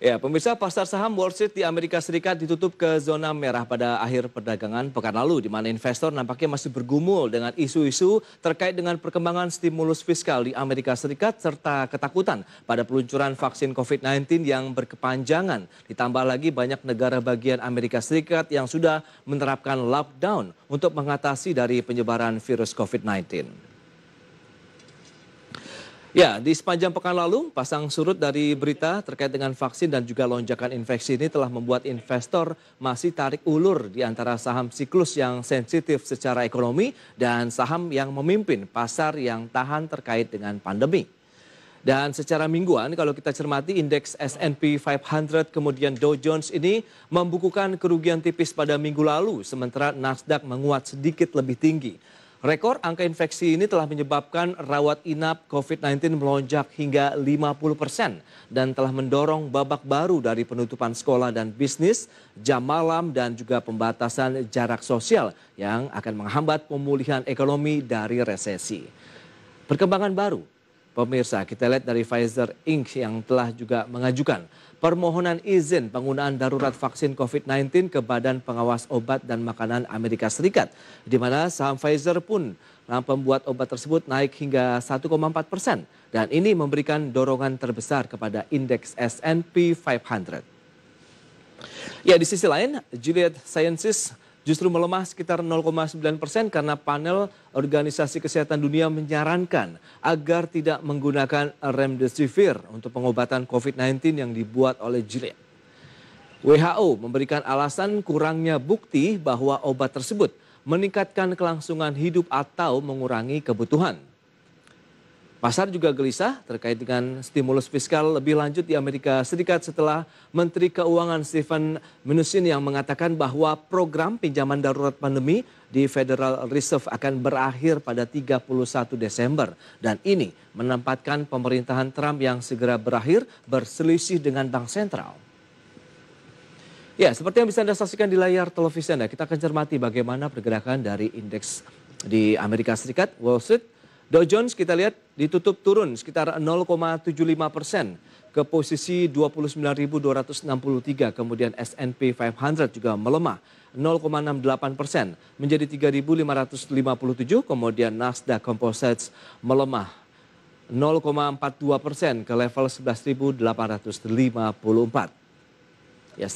Ya, pemirsa pasar saham Wall Street di Amerika Serikat ditutup ke zona merah pada akhir perdagangan pekan lalu, di mana investor nampaknya masih bergumul dengan isu-isu terkait dengan perkembangan stimulus fiskal di Amerika Serikat serta ketakutan pada peluncuran vaksin COVID-19 yang berkepanjangan. Ditambah lagi banyak negara bagian Amerika Serikat yang sudah menerapkan lockdown untuk mengatasi dari penyebaran virus COVID-19. Ya, di sepanjang pekan lalu, pasang surut dari berita terkait dengan vaksin dan juga lonjakan infeksi ini telah membuat investor masih tarik ulur di antara saham siklus yang sensitif secara ekonomi dan saham yang memimpin pasar yang tahan terkait dengan pandemi. Dan secara mingguan, kalau kita cermati indeks S&P 500 kemudian Dow Jones ini membukukan kerugian tipis pada minggu lalu, sementara Nasdaq menguat sedikit lebih tinggi. Rekor angka infeksi ini telah menyebabkan rawat inap COVID-19 melonjak hingga 50 persen dan telah mendorong babak baru dari penutupan sekolah dan bisnis, jam malam dan juga pembatasan jarak sosial yang akan menghambat pemulihan ekonomi dari resesi. Perkembangan baru Pemirsa, kita lihat dari Pfizer Inc. yang telah juga mengajukan permohonan izin penggunaan darurat vaksin COVID-19 ke Badan Pengawas Obat dan Makanan Amerika Serikat, di mana saham Pfizer pun pembuat obat tersebut naik hingga 1,4 persen. Dan ini memberikan dorongan terbesar kepada indeks S&P 500. Ya, di sisi lain, Gilead Sciences justru melemah sekitar 0,9 persen karena panel Organisasi Kesehatan Dunia menyarankan agar tidak menggunakan remdesivir untuk pengobatan COVID-19 yang dibuat oleh Gilead. WHO memberikan alasan kurangnya bukti bahwa obat tersebut meningkatkan kelangsungan hidup atau mengurangi kebutuhan. Pasar juga gelisah terkait dengan stimulus fiskal lebih lanjut di Amerika Serikat setelah Menteri Keuangan Stephen Mnuchin yang mengatakan bahwa program pinjaman darurat pandemi di Federal Reserve akan berakhir pada 31 Desember. Dan ini menempatkan pemerintahan Trump yang segera berakhir berselisih dengan bank sentral. Ya, seperti yang bisa Anda saksikan di layar televisi Anda, kita akan cermati bagaimana pergerakan dari indeks di Amerika Serikat, Wall Street, Dow Jones kita lihat ditutup turun sekitar 0,75 persen ke posisi 29.263. Kemudian S&P 500 juga melemah 0,68 persen menjadi 3.557. Kemudian Nasdaq Composite melemah 0,42 persen ke level 11.854. Yes.